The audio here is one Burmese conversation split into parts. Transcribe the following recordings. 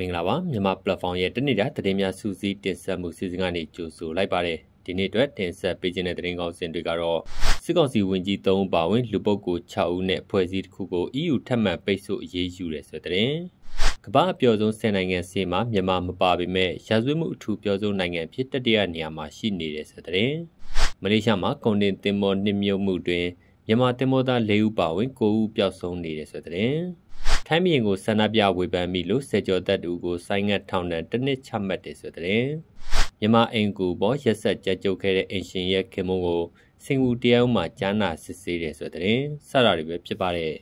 မင်္ဂလာပါမြန်မာ platform ရဲ့တနေ့တာသတင်းများစူးစီးတင်ဆက်မှုစီစဉ်ကနေကြိုဆိုလိုက်ပါတယ်ဒီနေ့အတွက်တင်ဆက်ပေးခြင်းတဲ့သတင်းကောင်းစင်တွေကတော့စစ်ကောင်စီဝန်ကြီး၃ဦးပါဝင် လူပုဂ္ဂိုလ်6ဦးနဲ့ဖွဲ့စည်းတစ်ခုကို EU ထပ်မံပိတ်ဆို့အရေးယူတယ်ဆိုတဲ့သတင်းကမ္ဘာအပျော်ဆုံး10နိုင်ငံစီမှာမြန်မာမပါပေမဲ့ရာဇဝတ်မှုအထူးပျော်ဆုံးနိုင်ငံဖြစ်တတိယနေရာမှာရှိနေတယ်ဆိုတဲ့သတင်းမလေးရှားမှာကုန်တင်တင်မောနှစ်မြုပ်မှုတွင်မြန်မာတင်မောသား၄ဦးပါဝင်၉ဦးပျောက်ဆုံးနေတယ်ဆိုတဲ့သတင်းထိုင်းပြည်ကိုဆန္ဒပြဝေဖန်မိလို့စေကျော်သက်တူကိုဆိုင်းငံ့ထောင်ဒဏ်တစ်နှစ်ချမှတ်တယ်ဆိုတဲ့မြန်မာအင်ကူပေါ်ရက်ဆက်ကြကြုတ်ခဲ့တဲ့အင်ရှင်ရဲ့ခင်မုံကိုစင်ကူတရားဥမှာကြားနာစစ်ဆေးတယ်ဆိုတဲ့စတာတွေပဲဖြစ်ပါတယ်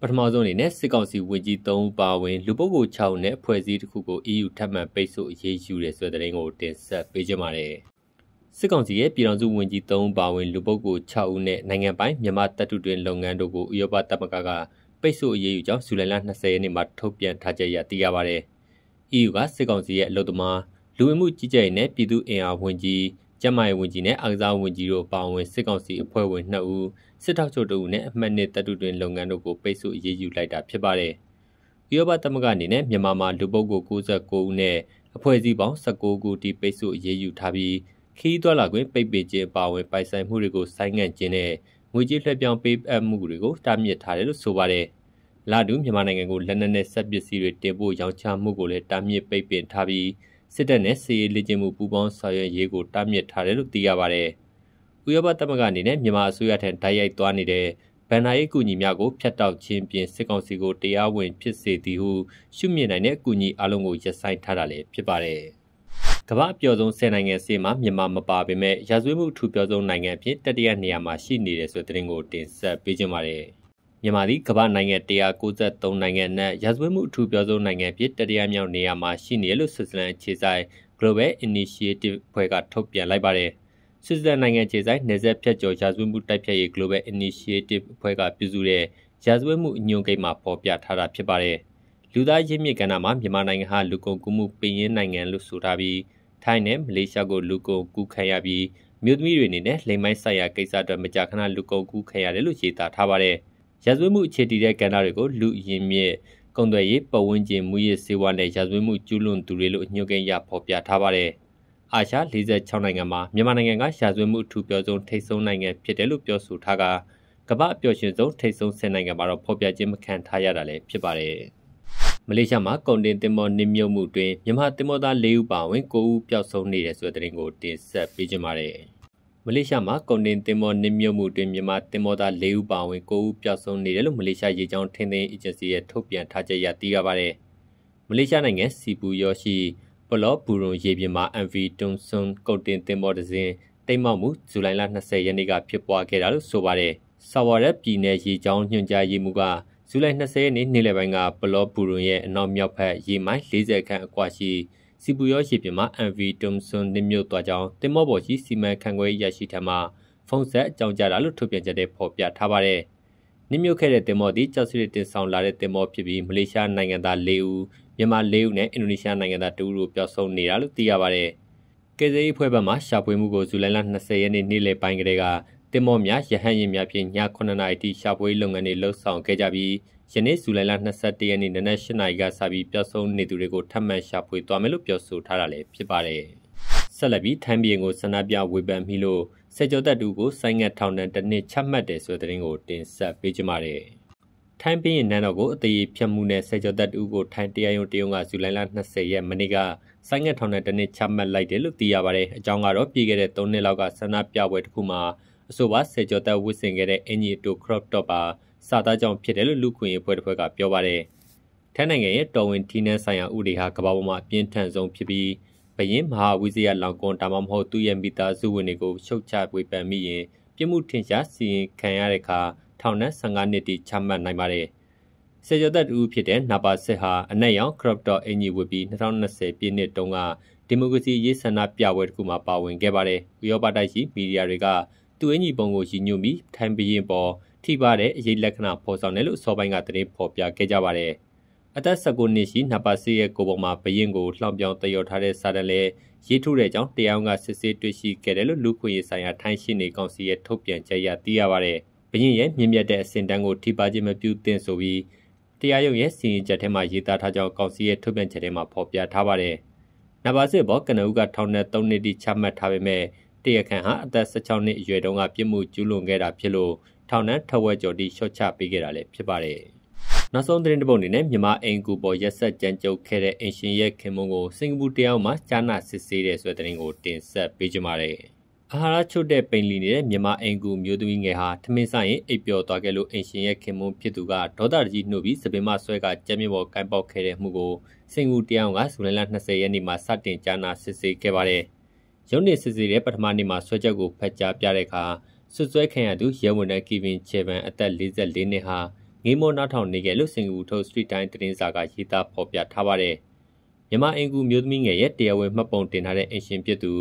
ပထမဆုံးအနေနဲ့စစ်ကောင်စီဝန်ကြီး၃ဦးပါဝင်လူပုဂ္ဂိုလ်6ဦးနဲ့ဖွဲ့စည်းတစ်ခုကို EU ထပ်မံပိတ်ဆို့အရေးယူတယ်ဆိုတဲ့သတင်းကိုတင်ဆက်ပေးကြပါမယ်စစ်ကောင်စီရဲ့ပြည်ထောင်စုဝန်ကြီး၃ဦးပါဝင်လူပုဂ္ဂိုလ်6ဦးနဲ့နိုင်ငံပိုင်မြန်မာတပ်ထုတွင်လုပ်ငန်းတို့ကိုဥရောပတပ်မကကပိတ်ဆို့အရေးယူကြောင်းဇူလိုင်လ20ရက်နေ့မှာထုတ်ပြန်ထားကြရသိရပါတယ်။ EU ကစစ်ကောင်စီရဲ့အလုပ်သမားလူဝင်မှုကြီးကြပ်ရေးနဲ့ပြည်သူ့အင်အားဝန်ကြီးကျန်းမာရေးဝန်ကြီးနဲ့အကစားဝန်ကြီးတို့ပါဝင်စစ်ကောင်စီအဖွဲ့ဝင်2ဦးစစ်ထောက်ချုပ်တို့နဲ့အမှတ်နှစ်တပ်တုတွင်လုပ်ငန်းတို့ကိုပိတ်ဆို့အရေးယူလိုက်တာဖြစ်ပါတယ်။ဥရောပသမဂ္ဂအနေနဲ့မြန်မာမှာလူပုဂ္ဂိုလ်69ဦးနဲ့အဖွဲ့အစည်းပေါင်း19ခုတိပိတ်ဆို့အရေးယူထားပြီးခီးသွလာခွင့်ပိတ်ပင်ခြင်းအပါအဝင်ပိုင်ဆိုင်မှုတွေကိုဆိုင်းငံ့ခြင်းနဲ့ငွေကြေးလွှဲပြောင်းပေးအပ်မှုတွေကို တားမြစ်ထားတယ်လို့ဆိုပါတယ်။လာဒူမြန်မာနိုင်ငံကိုလက်နက်နဲ့စက်ပစ္စည်းတွေတင်ပို့ရောင်းချမှုကိုလည်းတားမြစ်ပိတ်ပင်ထားပြီးစစ်တပ်နဲ့စီးရေးလေ့ကျင့်မှုပူးပေါင်းဆောင်ရွက်ရေးကိုတားမြစ်ထားတယ်လို့သိရပါတယ်။ဥရောပသမဂ္ဂအနေနဲ့မြန်မာအစိုးရထံတိုက်ရိုက်သွားနေတဲ့ဗန်နာရေးကူညီများကိုဖျက်တောက်ခြင်းပြင်စစ်ကောင်စီကိုတရားဝင် ဖြစ်စေသည်ဟုရှုမြင်နိုင်တဲ့အကူအညီအလုံးကိုရပ်ဆိုင်းထားတာလည်းဖြစ်ပါတယ်။ကမ္ဘာပျော်ဆုံး10နိုင်ငံစီမှာမြန်မာမပါပေမဲ့ရာဇဝတ်မှုထူပျော်ဆုံးနိုင်ငံအဖြစ်တတိယနေရာမှာရှိနေတယ်ဆိုတဲ့သတင်းကိုတင်ဆက်ပေးခြင်းပါတယ်။မြန်မာသည်ကမ္ဘာနိုင်ငံ193နိုင်ငံနဲ့ရာဇဝတ်မှုထူပျော်ဆုံးနိုင်ငံအဖြစ်တတိယမြောက်နေရာမှာရှိနေတယ်လို့ဆွစ်ဇာလန်ခြေဆိုင် Global Initiative ဖွဲ့ကထုတ်ပြန်လိုက်ပါတယ်။ဆွစ်ဇာလန်နိုင်ငံခြေဆိုင်နေဆက်ဖြတ်ကျော်ရာဇဝတ်မှုတိုက်ဖျက်ရေး Global Initiative ဖွဲ့ကပြုစုတဲ့ရာဇဝတ်မှုအညွန့်ကိန်းမှာပေါ်ပြထားတာဖြစ်ပါတယ်။လူသားရင်းမြစ်ကဏ္ဍမှာမြန်မာနိုင်ငံဟာလူကုန်ကူးမှုပင်ရင်းနိုင်ငံလို့ဆိုထားပြီးထိုင်းနဲ့မလေးရှားကိုလူကုန်ကူးခံရပြီးမြို့သမီးတွေအနေနဲ့လိမ်မိုင်းဆိုင်ရာကိစ္စအတွက်မကြာခဏလူကုန်ကူးခံရတယ်လို့ရေးသားထားပါတယ်။ရာဇဝတ်မှုအခြေတည်တဲ့ကဏ္ဍတွေကိုလူအရင်မြစ်ကုန်သွယ်ရေးပတ်ဝန်းကျင်မူရစ်စေဝါနဲ့ရာဇဝတ်မှုကျူးလွန်သူတွေလို့ညွှန်ကိန်းရဖော်ပြထားပါတယ်။အာရှ46နိုင်ငံမှာမြန်မာနိုင်ငံကရာဇဝတ်မှုအထူးပြောဆုံးထိတ်ဆုံးနိုင်ငံဖြစ်တယ်လို့ပြောဆိုထားကကမ္ဘာအပျော်ရှင်ဆုံးထိတ်ဆုံး10နိုင်ငံမှာတော့ဖော်ပြခြင်းမခံထားရတာလည်းဖြစ်ပါတယ်။မလေးရှားမှာကုန်တင်တင်မောနစ်မြုပ်မှုတွင်မြန်မာတင်မောသား၄ဦးပါဝင်၉ဦးပျောက်ဆုံးနေတယ်ဆိုတဲ့သတင်းကိုတင်ဆက်ပေးကြပါရစေ။မလေးရှားမှာကုန်တင်တင်မောနစ်မြုပ်မှုတွင်မြန်မာတင်မောသား၄ဦးပါဝင်၉ဦးပျောက်ဆုံးနေတယ်လို့မလေးရှားရေကြောင်းထင်းထင်းအေဂျင်စီရဲ့ထုတ်ပြန်ထားချက်အရသိရပါရစေ။မလေးရှားနိုင်ငံစီပူရောရှိပလော့ဘူရွန်ရေပြင်မှာ MV တွန်ဆွန်ကုန်တင်တင်မောတစ်စင်းတိမ်မောက်မှုဇူလိုင်လ20ရက်နေ့ကဖြစ်ပွားခဲ့တာလို့ဆိုပါတယ်။ဆာဝါရက်ပြည်နယ်ရေကြောင်းညွှန်ကြားရေးမှူးကဇူလိုင်20ရက်နေ့နေ့လယ်ပိုင်းကပလောပူရွန်ရဲ့အနောက်မြောက်ဘက်ရေမိုင်40ခန့်အကွာရှိစီပူရောရှိပြင်မှာ MV Thompson နှမြုပ်သွားကြောင်းတင်မော့ပေါ်ရှိစီမံခန့်ခွဲရရှိထံမှာဖုန်ဆက်အကြောင်းကြားတာလို့ထုတ်ပြန်ကြတဲ့ဖော်ပြထားပါတယ်။နှမြုပ်ခဲ့တဲ့တင်မော့သည်ကြောက်စရစ်တင်ဆောင်လာတဲ့တင်မော့ဖြစ်ပြီးမလေးရှားနိုင်ငံသား၄ဦးမြန်မာ၄ဦးနဲ့အင်ဒိုနီးရှားနိုင်ငံသား2ဦးတို့ပျောက်ဆုံးနေတာလို့သိရပါတယ်။ကယ်ဆယ်ရေးဖွဲ့ဘက်မှရှာဖွေမှုကိုဇူလိုင်လ20ရက်နေ့နေ့လယ်ပိုင်းကလေးကတင်မောများရဟန်းရင်များဖြင့်ည9နာရီတိရှာဖွေလုပ်ငန်းတွေလှုပ်ဆောင်ခဲ့ကြပြီးယနေ့ဇူလိုင်လ22ရက်နေ့နနက်8နာရီကစပြီးပျောက်ဆုံးနေသူတွေကိုထပ်မံရှာဖွေသွားမယ်လို့ပြောဆိုထားတာလည်းဖြစ်ပါတယ်။ဆက်လက်ပြီးထိုင်းပြည်ကိုဆန္ဒပြဝေဖန်မိလို့စေကျော်တပ်တူကိုဆိုင်းငံ့ထောင်ဒဏ်တစ်နှစ်ချမှတ်တယ်ဆိုတဲ့သတင်းကိုတင်ဆက်ပေးကြပါမယ်။ထိုင်းပြည်နန်းတော်ကိုအသေးဖြတ်မှုနဲ့စေကျော်တပ်တူကိုထိုင်းတရားရုံးတရုံးကဇူလိုင်လ20ရက်မနေ့ကဆိုင်းငံ့ထောင်ဒဏ်တစ်နှစ်ချမှတ်လိုက်တယ်လို့သိရပါတယ်။အကြောင်းကတော့ပြည်ခဲ့တဲ့3နှစ်လောက်ကဆန္ဒပြပွဲတစ်ခုမှာအဆိုပါဆယ်ကျော်သက်ဝတ်ဆင်ခဲ့တဲ့အင်ဂျီတို crop top ပါစာသားကြောင့်ဖြစ်တယ်လို့လူခွင့်ရေးအဖွဲ့တစ်ဖွဲ့ကပြောပါတယ်။ထိုင်းနိုင်ငံရဲ့တော်ဝင်ထီးနှန်းဆိုင်ရာဥပဒေဟာကမ္ဘာပေါ်မှာအပြင်းထန်ဆုံးဖြစ်ပြီးဘရင်မဟာဝိဇယလောင်ကွန်ဒါမှမဟုတ်သူ့ရဲ့မိသားစုဝင်တွေကိုရှုတ်ချဝေဖန်မိရင်ပြစ်မှုထင်ရှားစီရင်ခံရတဲ့အခါထောင်နဲ့15နှစ်တိချမှတ်နိုင်ပါတယ်။ဆယ်ကျော်သက်တူဖြစ်တဲ့နာပါစစ်ဟာအနက်ရောင် crop top အင်ဂျီဝတ်ပြီး2020ပြည့်နှစ်တုန်းကဒီမိုကရေစီ ရေးဆန္ဒပြပွဲတစ်ခုမှာပါဝင်ခဲ့ပါတယ်။ဥရောပတိုက်ရှိမီဒီယာတွေကသူအင်ကြီးပုံကိုရည်ညွှန်းပြီးထိုင်ပရင်ပေါ်ထိပါတဲ့အရေးလက္ခဏာပေါ်ဆောင်တယ်လို့စောပိုင်းကသတင်းဖော်ပြခဲ့ကြပါတယ်။အသက်19နှစ်ရှိနပါစီရဲ့ကိုပေါ်မှာဘရင်ကိုလှောင်ပြောင်တယောထားတဲ့စာတလဲရေးထုတ်တဲ့ကြောင့်တရားကစစ်ဆေးတွေ့ရှိခဲ့တယ်လို့လူခွင့်ရေးဆိုင်ရာထိုင်းရှိနေကောင်စီရဲ့ထုတ်ပြန်ချက်အရသိရပါတယ်။ဘရင်ရဲ့မြင့်မြတ်တဲ့အဆင့်တန်းကိုထိပါခြင်းမပြုသင့်ဆိုပြီးတရားရုံးရဲ့စီရင်ချက်ထဲမှာရေးသားထားကြောင်းကောင်စီရဲ့ထုတ်ပြန်ချက်ထဲမှာဖော်ပြထားပါတယ်။နပါစစ်ဘောကနဦးကထောင်နဲ့3နှစ်တိချမှတ်ထားပေမဲ့တရားခံဟာအသက်16နှစ်အရွယ်တုန်းကပြစ်မှုကျူးလွန်ခဲ့တာဖြစ်လို့ထောင်နှံထက်ဝက်ကျော်တိရှော့ချပေးခဲ့တာလည်းဖြစ်ပါတယ်။နောက်ဆုံးသတင်းတစ်ပုဒ်အနေနဲ့မြန်မာအင်ကူပေါ်ရက်ဆက်ကြံကြုတ်ခဲ့တဲ့အင်ရှင်ရဲ့ခင်မုန်းကိုစင်ကာပူတရားမှာကြားနာစစ်ဆေးတဲ့ဆိုတဲ့သတင်းကိုတင်ဆက်ပေးကြပါရစေ။အာဟာရချုပ်တဲ့ပိန်လီနေတဲ့မြန်မာအင်ကူမျိုးသမီးငယ်ဟာထမင်းဆိုင်ရင်အိပ်ပျော်သွားခဲ့လို့အင်ရှင်ရဲ့ခင်မုန်းဖြစ်သူကဒေါသကြီးနှုတ်ပြီးစပင်မဆွဲကကြက်မြပေါ်ကိုင်ပေါက်ခဲ့တဲ့မှုကိုစင်ကာပူတရားကဇူလိုင်လ20ရက်နေ့မှာစတင်ကြားနာစစ်ဆေးခဲ့ပါတယ်။ရုံးနေစစ်စစ်တဲ့ပထမနေ့မှာဆွဲချက်ကိုဖတ်ကြားပြတဲ့အခါဆွဆွဲခံရသူရဲဝန်နဲ့ကီဗင်ချေဗန်အသက်44နှစ်ဟာငေးမောနောက်ထောင်နေခဲ့လို့စင်ကူထုတ် Street Time သတင်းစာကရေးသားဖော်ပြထားပါတယ်။မြမအင်ကူမျိုးသမီးငယ်ရဲ့တရားဝင်မှတ်ပုံတင်ထားတဲ့အင်ရှင်ဖြစ်သူ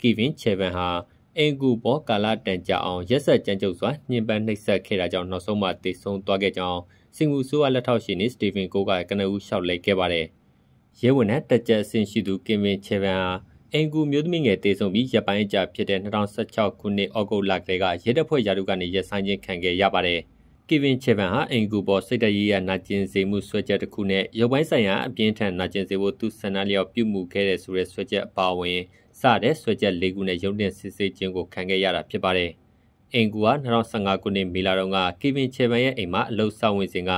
ကီဗင်ချေဗန်ဟာအင်ကူဘော ကာလာတန်ကြအောင်ရက်ဆက်ကြမ်းကြုတ်စွာညှဉ်းပန်းနှိပ်စက်ခဲ့တာကြောင့်နောက်ဆုံးမှတေဆုံးသွားခဲ့ကြောင်းစင်ကူဆိုးရလက်ထောက်ရှင်နေစတီဗင်ကိုကကနဦးလျှောက်လဲခဲ့ပါတယ်။ရဲဝန်နဲ့တက်ကြအဆင့်ရှိသူကင်ဗင်ချေဗန်ဟာအင်ကူမျိုးသမီးငယ်တေဆုံးပြီးရပ်ပိုင်းအကြာဖြစ်တဲ့2016ခုနှစ်ဩဂုတ်လကလေးကရဲတပ်ဖွဲ့ယာတုကနေရပ်ဆိုင်ခြင်းခံခဲ့ရပါတယ်။ကီဗင်ချေဗန်ဟာအင်ကူပေါ်စိတ်တရည်ရနာကျင်စေမှုဆွဲချက်တစ်ခုနဲ့ရုပ်ပိုင်းဆိုင်ရာအပြင်းထန်နာကျင်စေဖို့သူဆန္ဒလျော်ပြုမှုခဲ့တဲ့ဆိုတဲ့ဆွဲချက်အပါအဝင်စတဲ့ဆွဲချက်၄ခုနဲ့ရုံးတင်စစ်ဆေးခြင်းကိုခံခဲ့ရတာဖြစ်ပါတယ်။အင်ကူဟာ2015ခုနှစ်မေလတုန်းကကီဗင်ချေဗန်ရဲ့အိမ်မှာအလုပ်ဆောင်ဝင်စဉ်က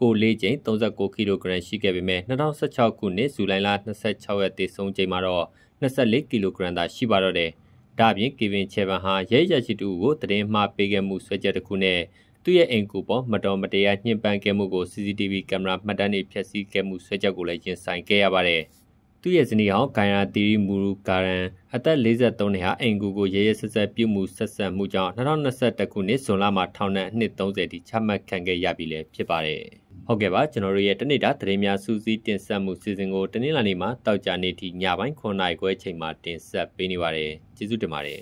ကိုလေးချိန်36ကီလိုဂရမ်ရှိခဲ့ပေမဲ့2016ခုနှစ်ဇူလိုင်လ26ရက်တည်ဆုံးချိန်မှာတော့24ကီလိုဂရမ်သာရှိပါတော့တယ်။ဒါ့အပြင်ကေဗင်ချေဗန်ဟာရဲရရှိတူကိုတရင်မှားပေးခဲ့မှုဆွဲချက်တစ်ခုနဲ့သူ့ရဲ့အိမ်ကူပေါ်မတော်မတရားညှဉ်းပန်းခဲ့မှုကို CCTV ကင်မရာမှတ်တမ်းတွေဖျက်ဆီးခဲ့မှုဆွဲချက်ကိုလည်းရင်ဆိုင်ခဲ့ရပါတယ်။သူ့ရဲ့ဇနီးဟောင်းဂိုင်ရာတီရီမူရူကာရန်အသက်53နှစ်ဟာအိမ်ကူကိုရဲရဲဆက်ဆက်ပြုမှုဆက်ဆက်မှုကြောင့်2021ခုနှစ်ဇွန်လမှာထောင်နဲ့အနှစ်30တိချမှတ်ခံခဲ့ရပြီလည်းဖြစ်ပါတယ်။ဟုတ်ကဲ့ပါကျွန်တော်တို့ရဲ့တနေ့တာသတင်းများစူးစီးတင်ဆက်မှုစီစဉ်ကိုတနင်္လာနေ့မှာတောက်ကြနေ့ထိညပိုင်း9:00ခွဲချိန်မှာတင်ဆက်ပေးနေပါတယ်ကျေးဇူးတင်ပါတယ်